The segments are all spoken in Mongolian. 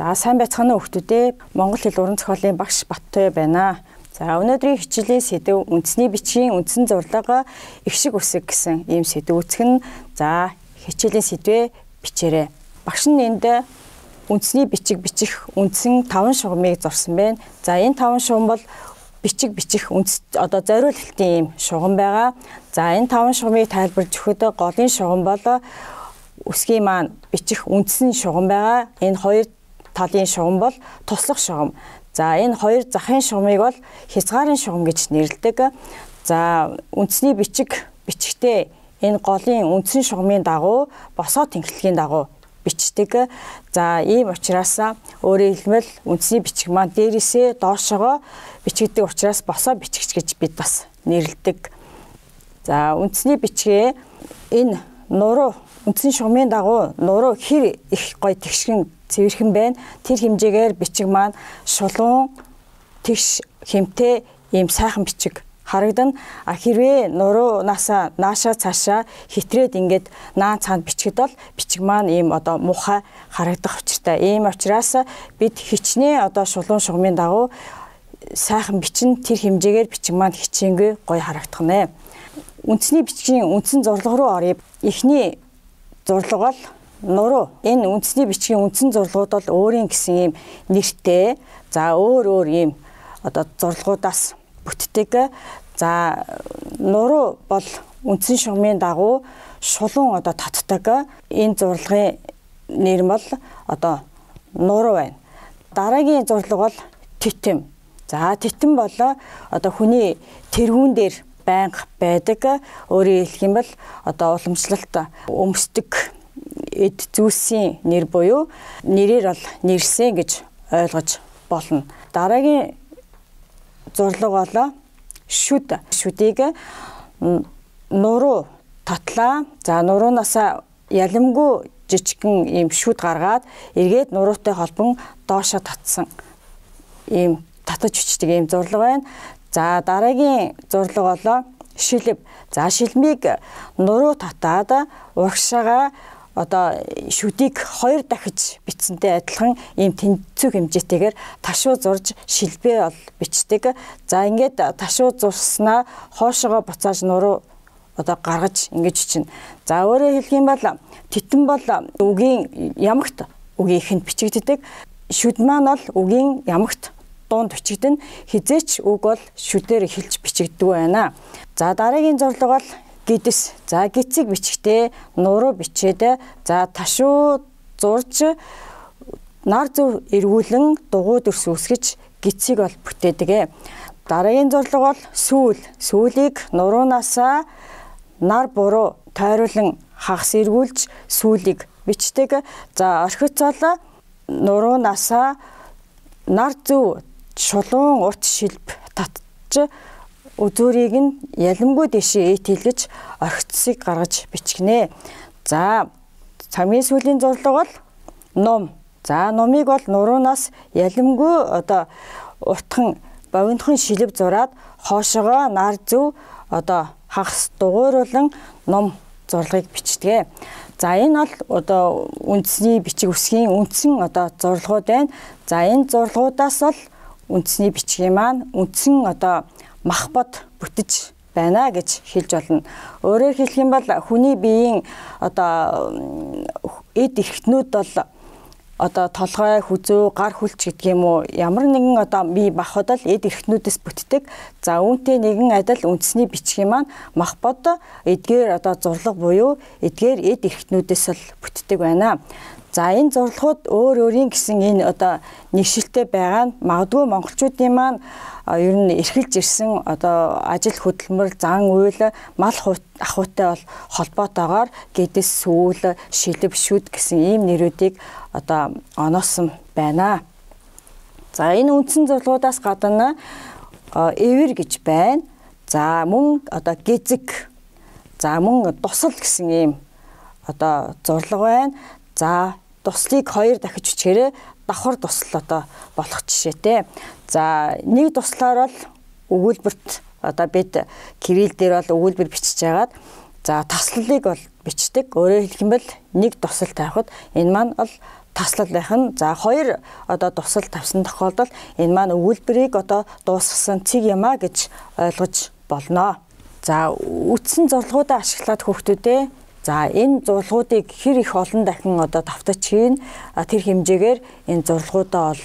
За сайн байцгаана уу хүмүүдээ. Монгол хэл уран зохиолын багш Баттуя байна. За өнөөдрийн хичээлийн сэдэв үндэсний бичгийн үндсэн зурлага их шиг үсэг гэсэн ийм сэдэв үцгэн. За хичээлийн сэдвээ бичээрэй. Багш нь энд үндэсний бичиг бичих үндсэн 5 шугамыг зорсон байна. За энэ 5 шугам бол бичиг бичих үндэс одоо зориулалтын ийм шугам байгаа. За энэ 5 шугамыг тайлбарж өгөхөд голын шугам бол үсгийн маань бичих үндсэн шугам байгаа. Энэ хоёр талын шугам бол туслах шугам. За энэ хоёр захын шугамыг бол хязгаарын шугам гэж нэрлэдэг. За үндэсний бичиг бичгтээ энэ голын үндсэн шугамын дагуу босоо тэнхлэгийн дагуу бичдэг. За ийм учраас өөрөөр хэлбэл үндсний бичиг маань дээрээсээ доошогоо бичигдэг учраас босоо бичигч гэж бид бас нэрлэдэг. За үндсний бичгээ энэ нуруу үндсэн шугамын дагуу нуруу хэр их гой тэгшгэн цэвэрхэн байна. Тэр хэмжээгээр бичиг маань шулуун тэгш хэмтэй ийм сайхан бичиг харагдана. А хэрвээ нуруу насаа наашаа цаашаа хитрээд ингээд наан цаанд бичгэд бол бичиг маань ийм одоо муухай харагдах учиртай. Ийм учраас бид хичнээн одоо шулуун шугамын дагуу сайхан бичин тэр хэмжээгээр бичиг маань хичээнгүй гоё харагдах нэ. Үндсний бичгийн үндсэн зурлага руу оръё. Эхний зурлага бол нуруу энэ үндэсний бичгийн үндсэн зурлагууд бол өөрийн гэсэн ийм нэртэй за өөр өөр ийм одоо зурлагуудаас бүтдэг за нуруу бол үндсэн шугамын дагуу шулуун одоо татдаг энэ зурлагын нэр бол одоо нуруу байна дараагийн зурлаг бол титэм за титэм бол одоо хүний тэрүүн дээр байнга байдаг өөрөөр хэлэх юм бол одоо уламжлалт өмсдөг эд зүйлсийн нэр буюу нэрээр бол нэрсэн гэж ойлгож болно. Дараагийн зурлаг болоо шүд. Шүдийг нуруу татлаа. За нуруунаас ялимгүй жижигхэн ийм шүд гаргаад эргээд нуруутай холбон доошо татсан ийм татаж өчтдөг ийм зурлаг байна. За дараагийн зурлаг болоо шилб. За шилмийг нуруу татаад урагшаага одоо шүдийг хоёр дахиж бичсэнтэй адилхан ийм тэнцүү хэмжээтэйгээр ташуу зурж шилбээ ол бичдэг. За ингээд ташуу зурснаа хоошоогоо буцааж нуруу одоо гаргаж ингэж чинь. За өөрөөр хэлэх юм бол титэн бол үгийн ямагт үгийнхэнд бичигддэг. Шүд маань бол үгийн ямагт дунд бичигдэн хизээч үг бол шүдээр эхэлж бичигддэг байна. За дараагийн зурлага бол гидс за гицийг бичгтээ нуруу бичээд за ташуу зурж нар зөв эргүүлэн дугуй дүрс үсгэж гицийг бол бүтээдэг. Дараагийн зурлага бол сүүл. Сүүлийг нуруунаас нар буруу тойруулан хагас эргүүлж сүүлийг бичдэг. За орхиц бол нуруунаас нар зөв шулуун урт шилб татж Үзүүрийг нь ялангуй дэшээ хэлж орхицыг гаргаж бичгнэ. За цамгийн сүлийн зурлага бол ном. За номыг бол нуруунаас ялангуй одоо утхан бовинхон шилэв зураад хоошоогоо нар зөв одоо хагас дугууруулан ном зурлагыг бичдэг. За энэ бол одоо үндэсний бичиг үсгийн үндсэн одоо зурлагууд байна. За энэ зурлагуудаас бол үндэсний бичгийн маань үндсэн одоо мах бод бүтэж байна гэж хэлж болно. Өөрөөр хэлэх юм бол хүний биеийн одоо эд эрхтнүүд бол одоо толгой, хүзүү, гар хүлч гэдэг юм уу ямар нэгэн одоо бие бахад л эд эрхтнүүдээс бүтдэг. За үүнтэй нэгэн адил үндэсний бичгийн маань мах бод эдгээр одоо зурлаг буюу эдгээр эд эрхтнүүдээс л бүтдэг байна. За энэ зурлахууд өөр өөрийн гэсэн энэ одоо нэгшилтэй байгаа нь магадгүй монголчуудын маань ер нь эрхэлж ирсэн одоо ажил хөдөлмөр, зан үйл, мал ахуйтай бол холбоотойгоор гэдэс сүүл, шилбшүүд гэсэн ийм нэрүүдийг одоо оноосон байна. За энэ үндсэн зурлуудаас гадна эвэр гэж байна. За мөн одоо гэзэг, за мөн дусал гэсэн ийм одоо зурлаг байна. За дуслыг хоёр дахиж хичээрээ давхар тусал одоо болох жишээтэй. За нэг туслаар бол өгүүлбэрт одоо бид кирилл дээр бол өгүүлбэр бичиж байгаад за таслалыг бол бичдэг. Өөрөөр хэлбэл нэг тусал тавихад энэ маань бол таслал байх нь за хоёр одоо тусал тавьсан тохиолдолд энэ маань өгүүлбэрийг одоо дуусгасан цэг юм а гэж ойлгож болно. За үтсэн зорилгоудаа ашиглаад хүүхдүүдээ За энэ зурлагуудыг хэр их олон дахин одоо давтаж хийн тэр хэмжээгээр энэ зурлагуудаа бол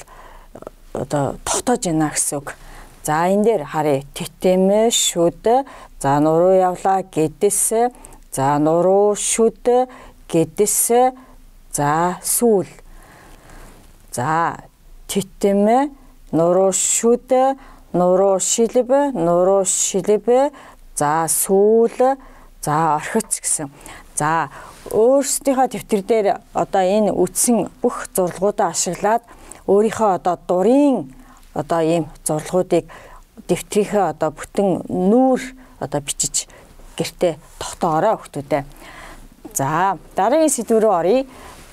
одоо тогтоож байна гэсэн үг. За энэ дээр харъя. Тэтэмэ шүд за нуруу явла гэдэс за нуруу шүд гэдэс за сүүл. За тэтэмэ нуруу шүд нуруу шилб нуруу шилб за сүүл за орхиц гэсэн. За өөрсдийнхөө дэвтэр дээр одоо энэ үтсэн бүх зурлагуудаа ашиглаад өөрийнхөө одоо дурын одоо ийм зурлагуудыг дэвтрийнхээ одоо бүтэн нүүр одоо бичиж гэртээ тогтоорой хүмүүстээ. За дараагийн сэдв рүү оръё.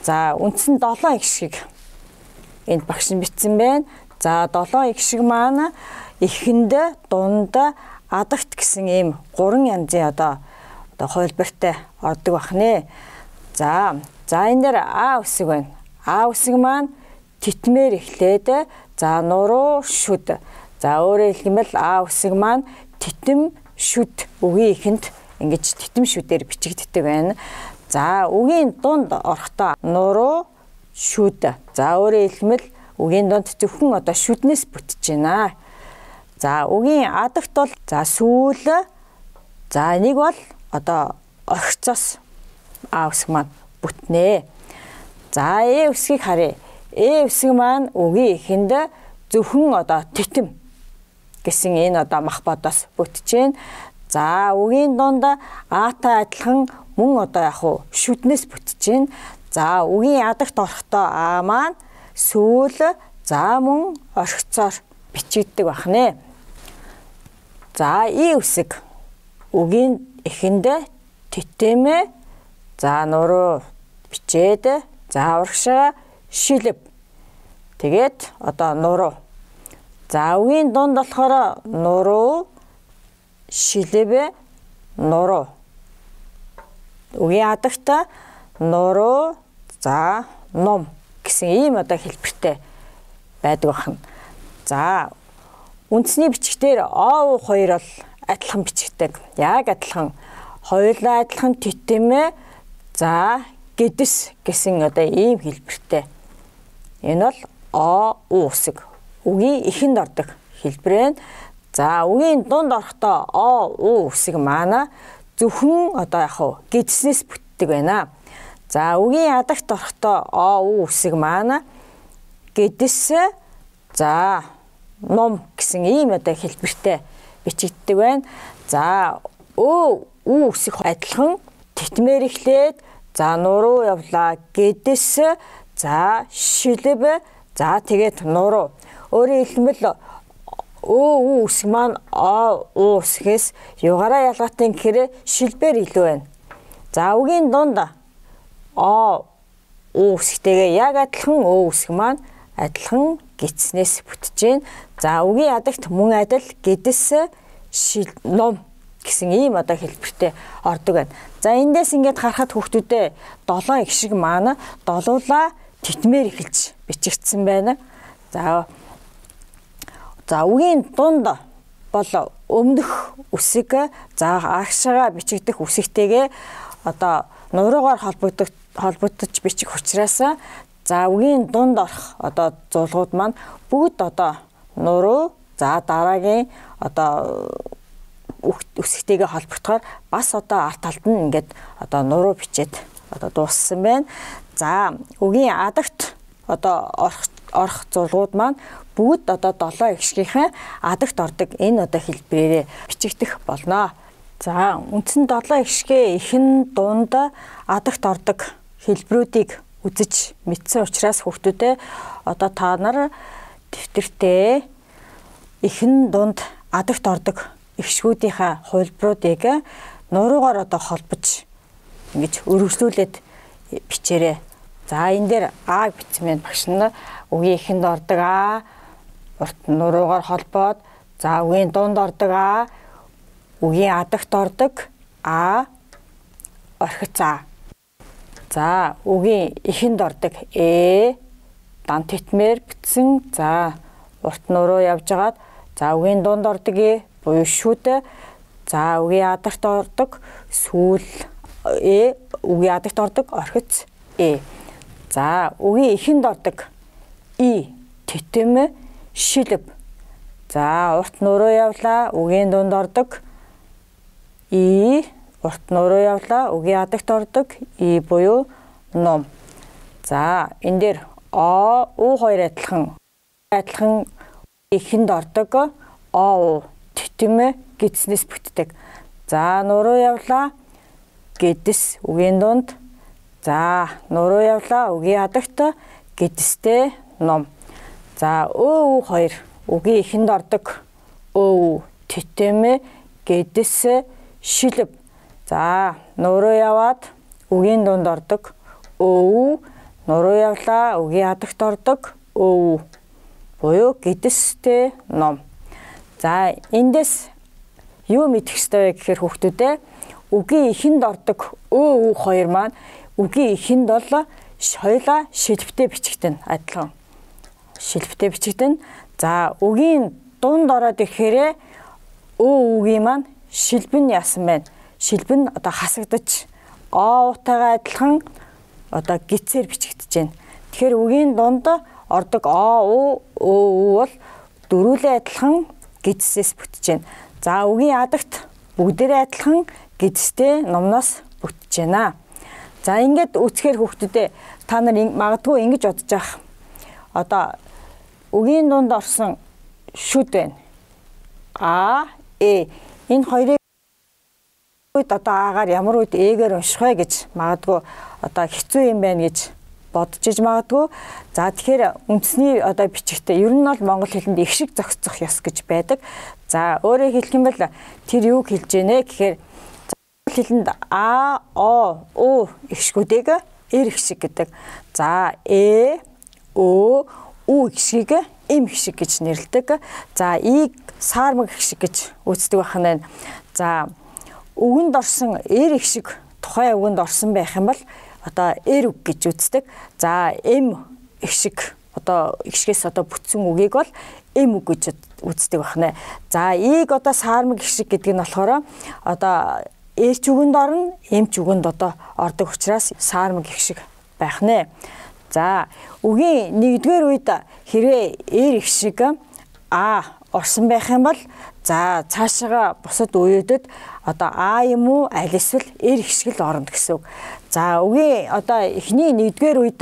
За үндсэн 7 их шиг энд багш нь бичсэн байна. За 7 их шиг маань эхэндээ дундаа адагт гэсэн ийм гурван янзын одоо одоо хуйлбартай ордог бахнэ. За за энэ дээр А үсэг байна. А үсэг маань титмээр эхлээд за нуруу шүд. За өөрөөр хэлбэл А үсэг маань титэм шүд үгийн ихэнд ингэж титэм шүдээр бичигддэг байна. За үгийн дунд орохдоо нуруу шүд. За өөрөөр хэлбэл үгийн дунд зөвхөн одоо шүднээс бүтэж байна. За үгийн адагт бол за сүүл за нэг бол одоо орхицоос А үсэг маань бүтнэ. За Э үсгийг харъя. Э үсэг маань үгийн эхэнд зөвхөн одоо титэм гэсэн энэ одоо мах бодоос бүтжээ. За үгийн дунд Атай адилхан мөн одоо яг уу шүднээс бүтжээ. За үгийн ядагт орохдоо А маань сөүл за мөн орхицоор бичигддэг бахнэ. За и э үсэг үгийн эхэндээ тэтэмээ за нуруу бичээд за урагшаа шилэв. Тэгээд одоо нуруу. За үгийн дунд болохоор нуруу шилэвэ нуруу. Үгийн хадагта нуруу за ном гэсэн ийм одоо хэлбэртэй байдаг байна. За үндсний бичгээр ОУ2 бол адилхан бичигдэг. Яг адилхан. Хоёулаа адилхан тэтэмэ. За гэдэс гэсэн одоо ийм хэлбэртэй. Энэ бол о у үсэг. Үгийн эхэнд ордог хэлбэр нь. За үгийн дунд орохдоо о у үсэг маана зөвхөн одоо яг хуу гэдэснээс бүтдэг байна. За үгийн ядагт орохдоо о у үсэг маана гэдэс за ном гэсэн ийм одоо хэлбэртэй бичигддэг байна. За өө үү үсэх адилхан тэтмээр эхлээд за нуруу явлаа гэдэс за шилбэ за тэгээд нуруу. Өөрөөр хэлбэл өө үү үсэг маань а уу үсгээс югаараа ялгаатын гэрэ шилбээр илүү байна. За үгийн дунд а уу үсгтэйгээ яг адилхан өө үсэг маань адилхан гитснээс бүтэж гээ. За үгийн ядагт мөн адил гэдэс шил ном гэсэн ийм одоо хэлбэртэй ордог байна. За эндээс ингээд харахад хүүхдүүдээ долоо их шиг маана долуулаа титмээр эхэлж бичигдсэн байна. За за үгийн дунд бол өмнөх үсэг за агшаага бичигдэх үсэгтэйгээ одоо нуруугаар холбогдох холбогдож бичих учраас за үгийн дунд орох одоо зулгууд маань бүгд одоо нуруу За дараагийн одоо өсөлттэйгээ холбогдохоор бас одоо арт талд нь ингээд одоо нуруу бичээд одоо дууссан байна. За өгийн адагт одоо орох орох зургууд маань бүгд одоо 7 ихшгийнхээ адагт ордог энэ одоо хэлбэрээрээ бичигдэх болно. За үндсэн 7 ихшгэ ихэн дунд адагт ордог хэлбэрүүдийг үзэж мэдсэн учраас хүүхдүүдээ одоо та нар дэвтэртээ эхэн дунд адагт ордог эвшгүүдийнхаа хувилбаруудыг э, нуруугаар одоо холбож ингэж өргөжлүүлээд э, бичээрэй. За энэ дээр А бичсэн байх багш нь үгийн эхэнд ордог А урт нуруугаар холбоод за үгийн дунд ордог А үгийн адагт ордог А орхиц А. За үгийн эхэнд ордог Э дан тэтмээр бичсэн. За урт нуруу явжгаад За үгийн дунд ордог буюу шүд. За үгийн ядарт ордог сүүл э үгийн ядарт ордог орхиц э. За үгийн ихэнд ордог и тэтэм шилб. За урт нуруу явлаа үгийн дунд ордог и урт нуруу явлаа үгийн ядарт ордог и буюу ном. За энэ дээр о у хоёр адилхан адилхан эхэнд ордог оо тэтэмэ гэдснээс бүтдэг. За нуруу явлаа гэдэс үгийн дунд за нуруу явлаа үгийн хадагт гэдэстэй ном. За өө хоёр үгийн эхэнд ордог өө тэтэмэ гэдэс шилб. За нуруу яваад үгийн дунд ордог өө нуруу явлаа үгийн хадагт ордог өө буюу гэдэстэй ном. За эндээс юу мэдэх ёстой вэ гэхээр хүүхдүүдээ үгийн ихэнд ордог өө үг хоёр маань үгийн ихэнд бол соёлоо шилбтэй бичигдэн адилхан. Шилбтэй бичигдэн. За үгийн дунд ороод ирэхээр өө үгийн маань шилбэн ясан байна. Шилбэн одоо хасагдаж оо утаагаа адилхан одоо гитсээр бичигдэж байна. Тэгэхээр үгийн дунд ордог о у ө ү бол дөрвөлээ адилхан гидсээс бүтэж байна. За үгийн ядагт бүгдээрээ адилхан гидстэй номноос бүтэж байна. За ингээд үцхээр хүүхдүүдээ та нар магадгүй ингэж бодож авах. Одоо үгийн дунд орсон шүд байна. А, э энэ хоёрыг үед одоо аагаар ямар үед эгээр унших вэ гэж магадгүй одоо хэцүү юм байна гэж бодож иж магадгүй. За тэгэхээр үндэсний одоо бичгтээ ер нь бол монгол хэлэнд их шиг зохицох ёс гэж байдаг. За өөрөөр хэлэх юм бол тэр юг хэлж гинэ гэхээр монгол хэлэнд а, о, у их шгүүдийг эр их шиг гэдэг. За э, о, у их шиг эм их шиг гэж нэрлэдэг. За ийг саармаг их шиг гэж үздэг байна. За үгэнд орсон эр их шиг тухайн үгэнд орсон байх юм бол одоо эр үг гэж үздэг. За эм их шиг одоо их шигээс одоо бүтсэн үгийг бол эм үг гэж үздэг байна. За ийг одоо саармаг их шиг гэдэг нь болохоор одоо эрч үгэнд орно, эмч үгэнд одоо ордог учраас саармаг их шиг байх нэ. За үгийн нэгдүгээр үед хэрвээ эр их шиг а орсон байх юм бол За цаашаа бусад үеүдэд одоо А юм уу аль эсвэл эр их шиг л орно гэсэн үг. За үгийн одоо эхний нэгдүгээр үед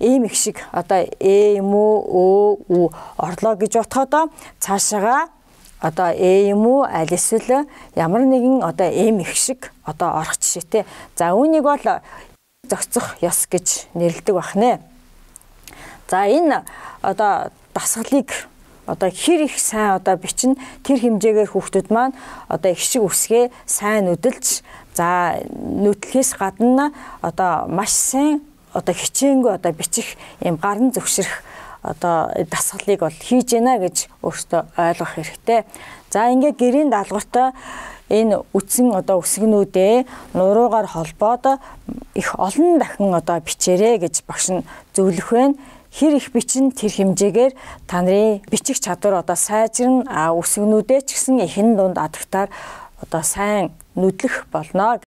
ийм их шиг одоо Э юм уу Ө ү орлоо гэж утгаадаа цаашаа одоо э юм уу аль эсвэл ямар нэгэн одоо эм их шиг одоо орох жишээтэй. За үүнийг бол зохицох ёс гэж нэрлдэг бахнэ. За энэ одоо дасгалыг одоо хэр их сайн одоо бичнэ тэр хэмжээгээр хүүхдүүд маань одоо их шиг өсгөө сайн нүдэлж за нүдлэхээс гадна одоо маш сайн одоо хичээнгүй одоо бичих юм гарн зөвшөрөх одоо дасгалыг бол хийж гинэ гэж өөртөө ойлгох хэрэгтэй. За ингээ гэрийн даалгавартай энэ үтсэн одоо үсгнүүдээ нуруугаар холбоод их олон дахин одоо бичээрэй гэж багш нь зөвлөх байна хэр их бичин тэр хэмжээгээр та нарын бичих чадвар одоо сайжирн а үсгнүүдээ ч гэсэн ихэнх дунд адагтаар одоо сайн нүдлэх болно